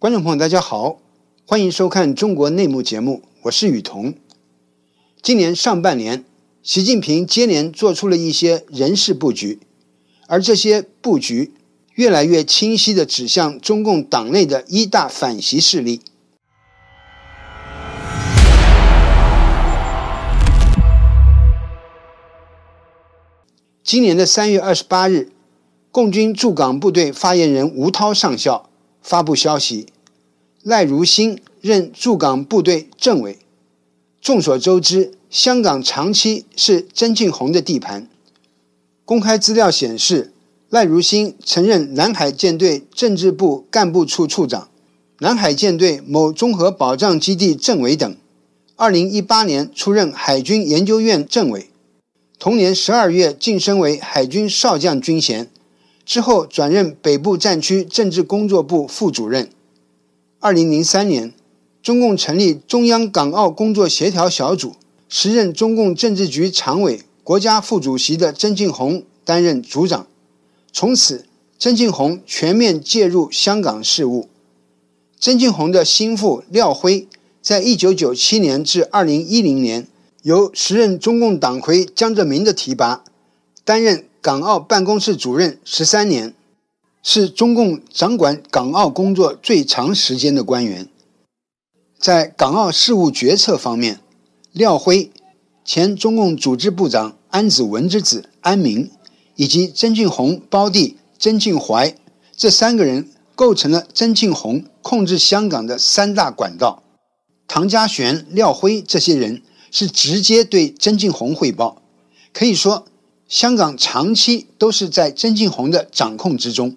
观众朋友，大家好，欢迎收看《中国内幕》节目，我是雨桐。今年上半年，习近平接连做出了一些人事布局，而这些布局越来越清晰的指向中共党内的一大反习势力。今年的三月二十八日，共军驻港部队发言人吴涛上校。发布消息，赖如新任驻港部队政委。众所周知，香港长期是曾庆红的地盘。公开资料显示，赖如新曾任南海舰队政治部干部处处长、南海舰队某综合保障基地政委等。二零一八年出任海军研究院政委，同年十二月晋升为海军少将军衔。之后转任北部战区政治工作部副主任。二零零三年，中共成立中央港澳工作协调小组，时任中共政治局常委、国家副主席的曾庆红担任组长。从此，曾庆红全面介入香港事务。曾庆红的心腹廖辉，在一九九七年至二零一零年，由时任中共党魁江泽民的提拔，担任。港澳办公室主任十三年，是中共掌管港澳工作最长时间的官员。在港澳事务决策方面，廖辉、前中共组织部长安子文之子安明，以及曾庆红胞弟曾庆怀，这三个人构成了曾庆红控制香港的三大管道。唐家璇、廖辉这些人是直接对曾庆红汇报，可以说。香港长期都是在曾庆红的掌控之中，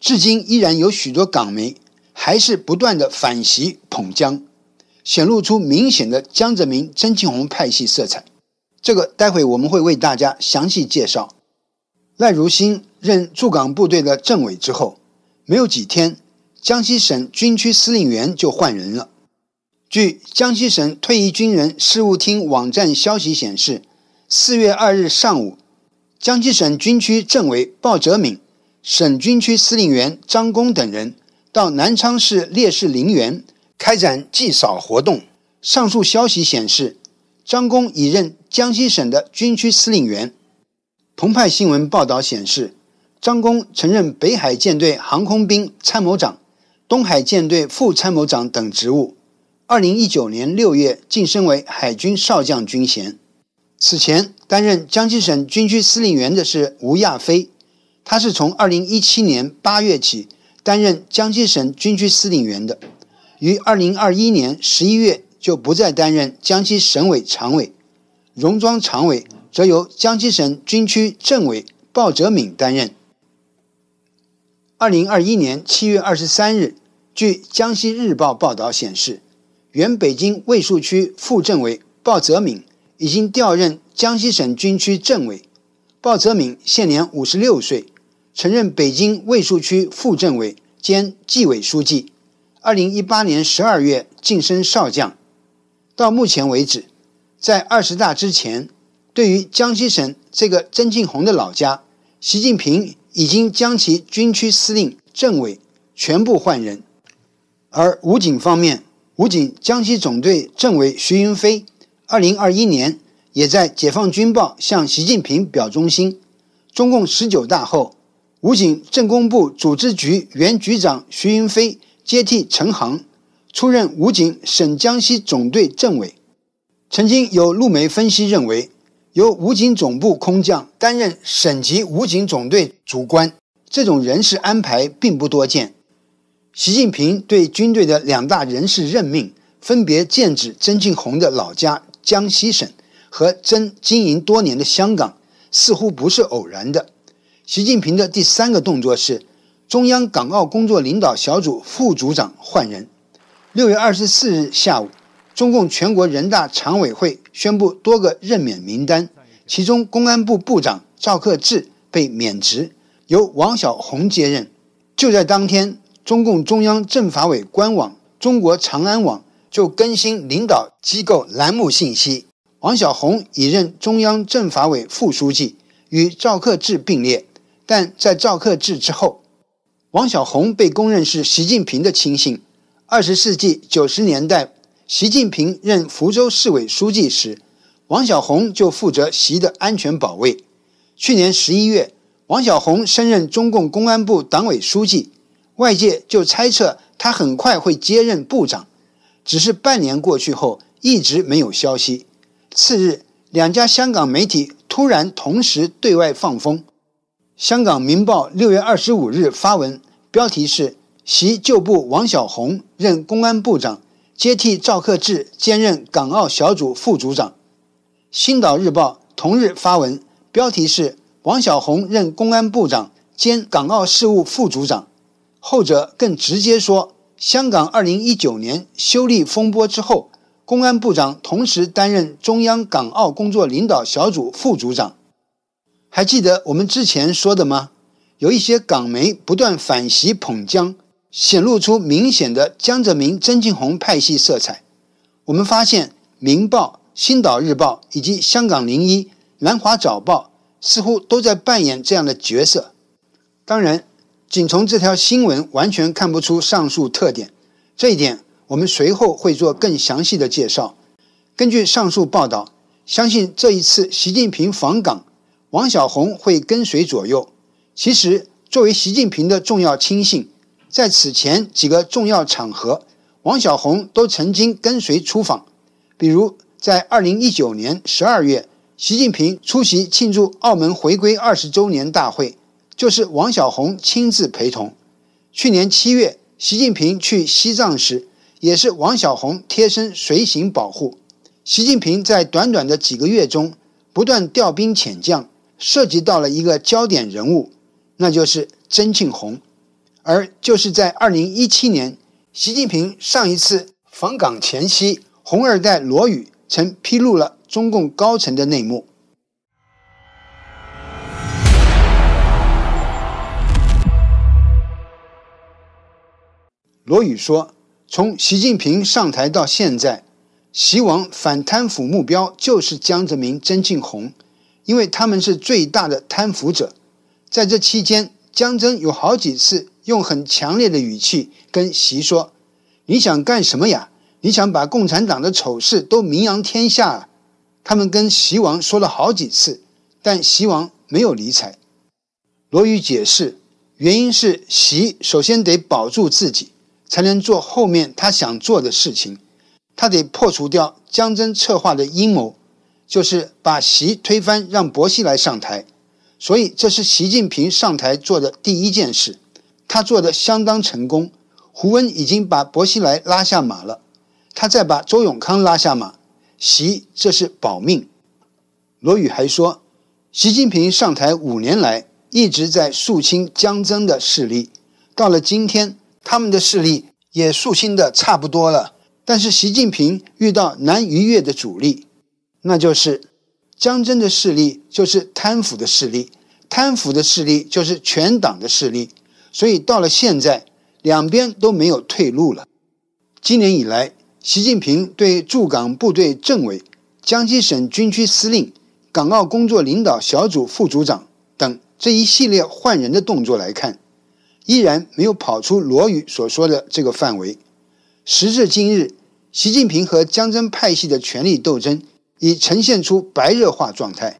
至今依然有许多港媒还是不断的反袭捧江，显露出明显的江泽民、曾庆红派系色彩。这个待会我们会为大家详细介绍。赖如新任驻港部队的政委之后，没有几天，江西省军区司令员就换人了。据江西省退役军人事务厅网站消息显示，四月二日上午。江西省军区政委鲍哲敏、省军区司令员张工等人到南昌市烈士陵园开展祭扫活动。上述消息显示，张工已任江西省的军区司令员。澎湃新闻报道显示，张工曾任北海舰队航空兵参谋长、东海舰队副参谋长等职务。二零一九年六月晋升为海军少将军衔。此前担任江西省军区司令员的是吴亚飞，他是从二零一七年八月起担任江西省军区司令员的，于二零二一年十一月就不再担任江西省委常委，戎装常委则由江西省军区政委鲍哲敏担任。二零二一年七月二十三日，据江西日报报道显示，原北京卫戍区副政委鲍泽敏。已经调任江西省军区政委，鲍泽敏现年五十六岁，曾任北京卫戍区副政委兼纪委书记，二零一八年十二月晋升少将。到目前为止，在二十大之前，对于江西省这个曾庆红的老家，习近平已经将其军区司令、政委全部换人。而武警方面，武警江西总队政委徐云飞。二零二一年，也在《解放军报》向习近平表忠心。中共十九大后，武警政工部组织局原局长徐云飞接替陈航，出任武警省江西总队政委。曾经有路媒分析认为，由武警总部空降担任省级武警总队主官，这种人事安排并不多见。习近平对军队的两大人事任命，分别剑指曾庆红的老家。江西省和曾经营多年的香港似乎不是偶然的。习近平的第三个动作是，中央港澳工作领导小组副组长换人。六月二十四日下午，中共全国人大常委会宣布多个任免名单，其中公安部部长赵克志被免职，由王小红接任。就在当天，中共中央政法委官网、中国长安网。就更新领导机构栏目信息。王晓红已任中央政法委副书记，与赵克志并列。但在赵克志之后，王晓红被公认是习近平的亲信。二十世纪九十年代，习近平任福州市委书记时，王晓红就负责习的安全保卫。去年十一月，王晓红升任中共公安部党委书记，外界就猜测他很快会接任部长。只是半年过去后一直没有消息。次日，两家香港媒体突然同时对外放风。《香港明报》六月二十五日发文，标题是“习旧部王晓红任公安部长，接替赵克志兼任港澳小组副组长”。《星岛日报》同日发文，标题是“王晓红任公安部长兼港澳事务副组长”，后者更直接说。香港二零一九年修例风波之后，公安部长同时担任中央港澳工作领导小组副组长。还记得我们之前说的吗？有一些港媒不断反袭捧江，显露出明显的江泽民、曾庆红派系色彩。我们发现《明报》、《星岛日报》以及香港零一《南华早报》似乎都在扮演这样的角色。当然。仅从这条新闻完全看不出上述特点，这一点我们随后会做更详细的介绍。根据上述报道，相信这一次习近平访港，王晓红会跟随左右。其实，作为习近平的重要亲信，在此前几个重要场合，王晓红都曾经跟随出访，比如在2019年12月，习近平出席庆祝澳门回归二十周年大会。就是王晓红亲自陪同。去年七月，习近平去西藏时，也是王晓红贴身随行保护。习近平在短短的几个月中，不断调兵遣将，涉及到了一个焦点人物，那就是曾庆红。而就是在二零一七年，习近平上一次访港前夕，红二代罗宇曾披露了中共高层的内幕。罗宇说：“从习近平上台到现在，习王反贪腐目标就是江泽民、曾庆红，因为他们是最大的贪腐者。在这期间，江曾有好几次用很强烈的语气跟习说：‘你想干什么呀？你想把共产党的丑事都名扬天下啊？他们跟习王说了好几次，但习王没有理睬。”罗宇解释，原因是习首先得保住自己。才能做后面他想做的事情，他得破除掉江真策划的阴谋，就是把习推翻，让薄熙来上台。所以这是习近平上台做的第一件事，他做的相当成功。胡温已经把薄熙来拉下马了，他再把周永康拉下马，习这是保命。罗宇还说，习近平上台五年来一直在肃清江增的势力，到了今天。他们的势力也肃清的差不多了，但是习近平遇到难逾越的阻力，那就是江真的势力，就是贪腐的势力，贪腐的势力就是全党的势力，所以到了现在，两边都没有退路了。今年以来，习近平对驻港部队政委、江西省军区司令、港澳工作领导小组副组长等这一系列换人的动作来看。依然没有跑出罗宇所说的这个范围。时至今日，习近平和江泽派系的权力斗争已呈现出白热化状态。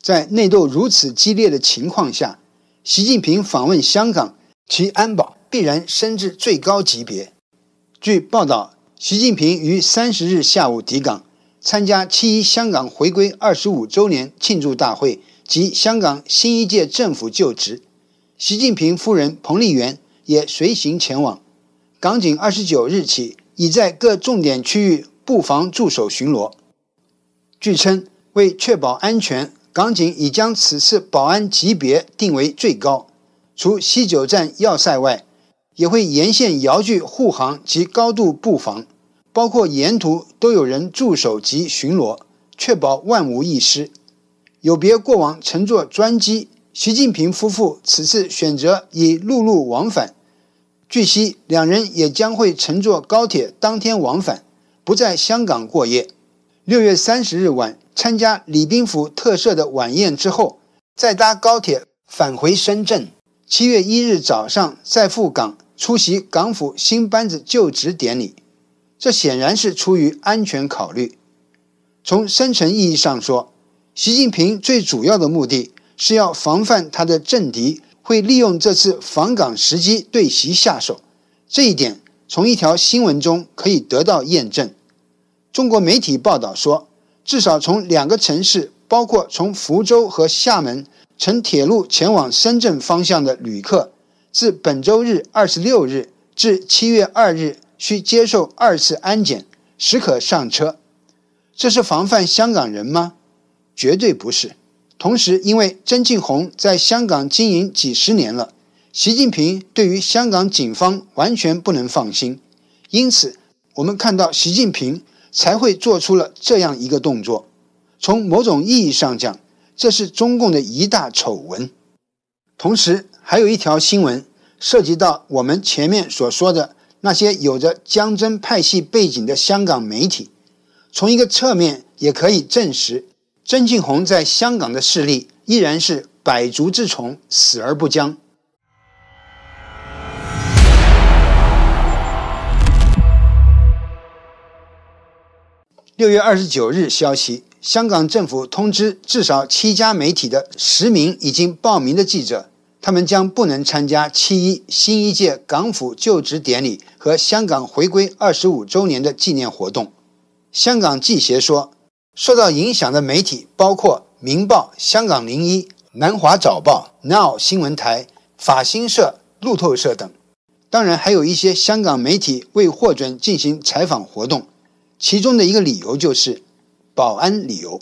在内斗如此激烈的情况下，习近平访问香港，其安保必然升至最高级别。据报道，习近平于三十日下午抵港。参加七一香港回归二十五周年庆祝大会及香港新一届政府就职，习近平夫人彭丽媛也随行前往。港警二十九日起已在各重点区域布防驻守巡逻。据称，为确保安全，港警已将此次保安级别定为最高，除西九站要塞外，也会沿线遥距护航及高度布防。包括沿途都有人驻守及巡逻，确保万无一失。有别过往乘坐专机，习近平夫妇此次选择以陆路往返。据悉，两人也将会乘坐高铁当天往返，不在香港过夜。六月三十日晚参加李斌府特设的晚宴之后，再搭高铁返回深圳。七月一日早上再赴港出席港府新班子就职典礼。这显然是出于安全考虑。从深层意义上说，习近平最主要的目的是要防范他的政敌会利用这次访港时机对习下手。这一点从一条新闻中可以得到验证。中国媒体报道说，至少从两个城市，包括从福州和厦门乘铁路前往深圳方向的旅客，自本周日二十六日至七月二日。需接受二次安检，时可上车。这是防范香港人吗？绝对不是。同时，因为曾庆红在香港经营几十年了，习近平对于香港警方完全不能放心。因此，我们看到习近平才会做出了这样一个动作。从某种意义上讲，这是中共的一大丑闻。同时还有一条新闻涉及到我们前面所说的。那些有着江真派系背景的香港媒体，从一个侧面也可以证实，曾庆红在香港的势力依然是百足之虫，死而不僵。六月二十九日消息，香港政府通知至少七家媒体的十名已经报名的记者。他们将不能参加七一新一届港府就职典礼和香港回归二十五周年的纪念活动。香港记协说，受到影响的媒体包括《明报》、《香港零一》、《南华早报》、Now 新闻台、法新社、路透社等。当然，还有一些香港媒体未获准进行采访活动，其中的一个理由就是保安理由。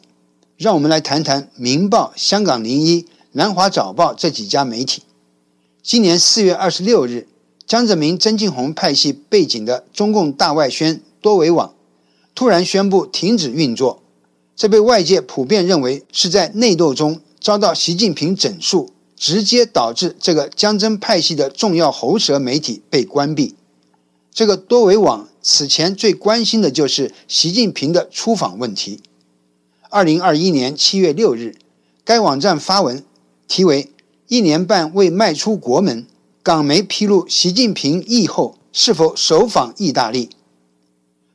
让我们来谈谈《明报》、《香港零一》。南华早报这几家媒体，今年四月二十六日，江泽民、曾庆红派系背景的中共大外宣多维网，突然宣布停止运作，这被外界普遍认为是在内斗中遭到习近平整肃，直接导致这个江曾派系的重要喉舌媒体被关闭。这个多维网此前最关心的就是习近平的出访问题。二零二一年七月六日，该网站发文。题为“一年半未迈出国门”，港媒披露习近平意后是否首访意大利？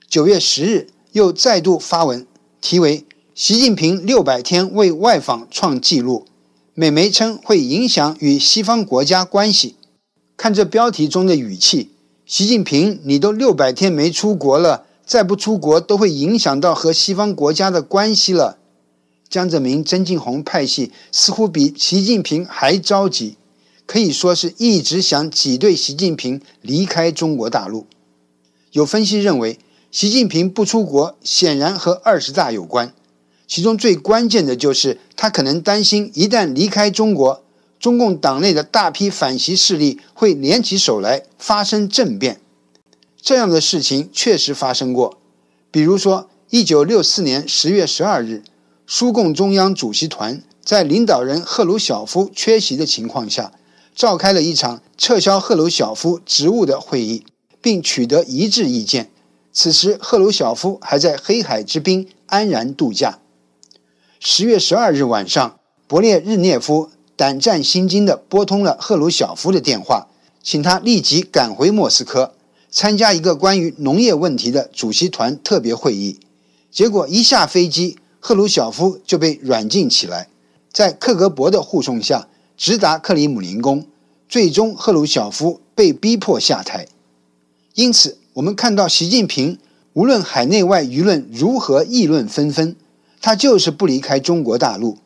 九月十日又再度发文，题为“习近平六百天未外访创纪录”，美媒称会影响与西方国家关系。看这标题中的语气，习近平，你都六百天没出国了，再不出国都会影响到和西方国家的关系了。江泽民、曾庆红派系似乎比习近平还着急，可以说是一直想挤兑习近平离开中国大陆。有分析认为，习近平不出国显然和二十大有关，其中最关键的就是他可能担心，一旦离开中国，中共党内的大批反习势力会联起手来发生政变。这样的事情确实发生过，比如说一九六四年十月十二日。苏共中央主席团在领导人赫鲁晓夫缺席的情况下，召开了一场撤销赫鲁晓夫职务的会议，并取得一致意见。此时，赫鲁晓夫还在黑海之滨安然度假。十月十二日晚上，勃列日涅夫胆战心惊地拨通了赫鲁晓夫的电话，请他立即赶回莫斯科参加一个关于农业问题的主席团特别会议。结果，一下飞机。赫鲁晓夫就被软禁起来，在克格勃的护送下直达克里姆林宫，最终赫鲁晓夫被逼迫下台。因此，我们看到习近平无论海内外舆论如何议论纷纷，他就是不离开中国大陆。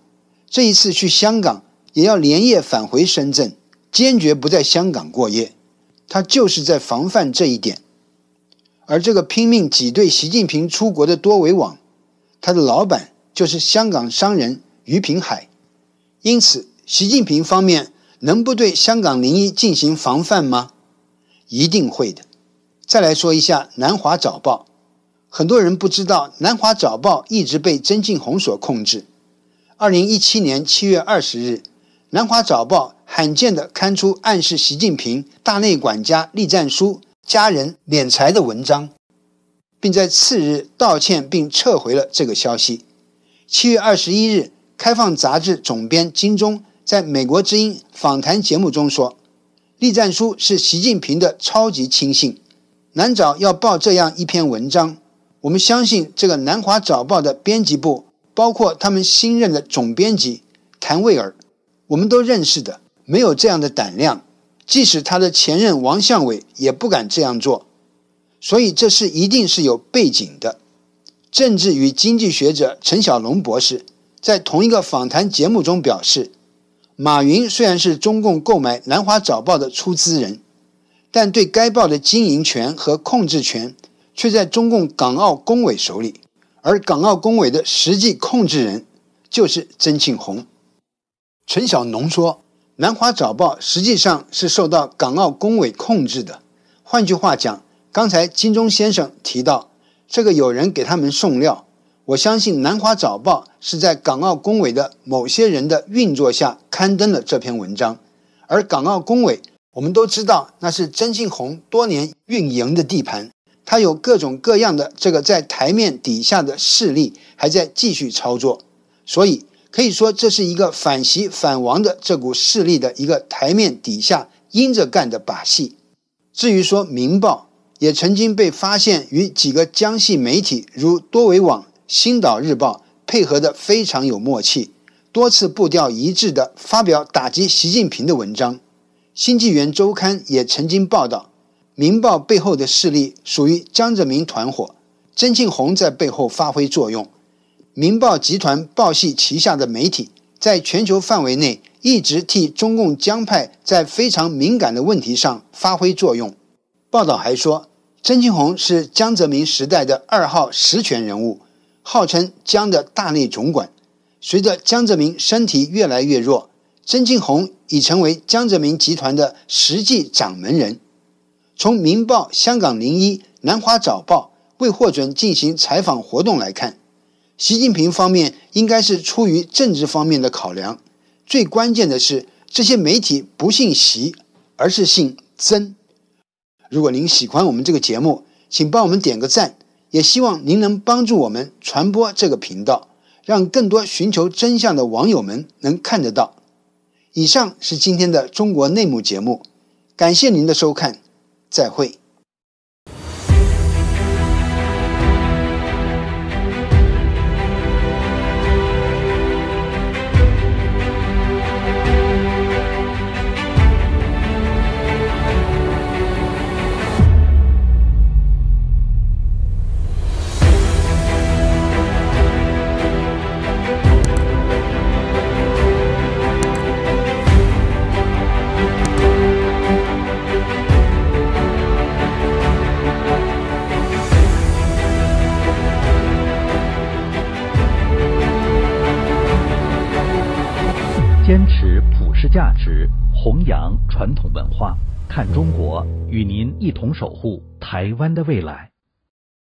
这一次去香港也要连夜返回深圳，坚决不在香港过夜。他就是在防范这一点。而这个拼命挤兑习近平出国的多维网。他的老板就是香港商人俞平海，因此，习近平方面能不对香港零一进行防范吗？一定会的。再来说一下《南华早报》，很多人不知道，《南华早报》一直被曾庆红所控制。二零一七年七月二十日，《南华早报》罕见地刊出暗示习近平大内管家立战书家人敛财的文章。并在次日道歉并撤回了这个消息。七月二十一日，开放杂志总编金钟在美国之音访谈节目中说：“栗战书是习近平的超级亲信，难找要报这样一篇文章。我们相信这个南华早报的编辑部，包括他们新任的总编辑谭卫尔，我们都认识的，没有这样的胆量。即使他的前任王向伟也不敢这样做。”所以这事一定是有背景的。政治与经济学者陈小龙博士在同一个访谈节目中表示，马云虽然是中共购买《南华早报》的出资人，但对该报的经营权和控制权却在中共港澳工委手里，而港澳工委的实际控制人就是曾庆红。陈小龙说，《南华早报》实际上是受到港澳工委控制的。换句话讲，刚才金钟先生提到这个有人给他们送料，我相信《南华早报》是在港澳工委的某些人的运作下刊登了这篇文章，而港澳工委我们都知道那是曾庆红多年运营的地盘，他有各种各样的这个在台面底下的势力还在继续操作，所以可以说这是一个反袭反王的这股势力的一个台面底下阴着干的把戏。至于说《明报》，也曾经被发现与几个江系媒体，如多维网、星岛日报配合的非常有默契，多次步调一致的发表打击习近平的文章。新纪元周刊也曾经报道，民报背后的势力属于江泽民团伙，曾庆红在背后发挥作用。民报集团报系旗下的媒体，在全球范围内一直替中共江派在非常敏感的问题上发挥作用。报道还说，曾庆红是江泽民时代的二号实权人物，号称江的大内总管。随着江泽民身体越来越弱，曾庆红已成为江泽民集团的实际掌门人。从《民报》、香港《零一》、南华早报未获准进行采访活动来看，习近平方面应该是出于政治方面的考量。最关键的是，这些媒体不姓习，而是姓曾。如果您喜欢我们这个节目，请帮我们点个赞，也希望您能帮助我们传播这个频道，让更多寻求真相的网友们能看得到。以上是今天的中国内幕节目，感谢您的收看，再会。与您一同守护台湾的未来。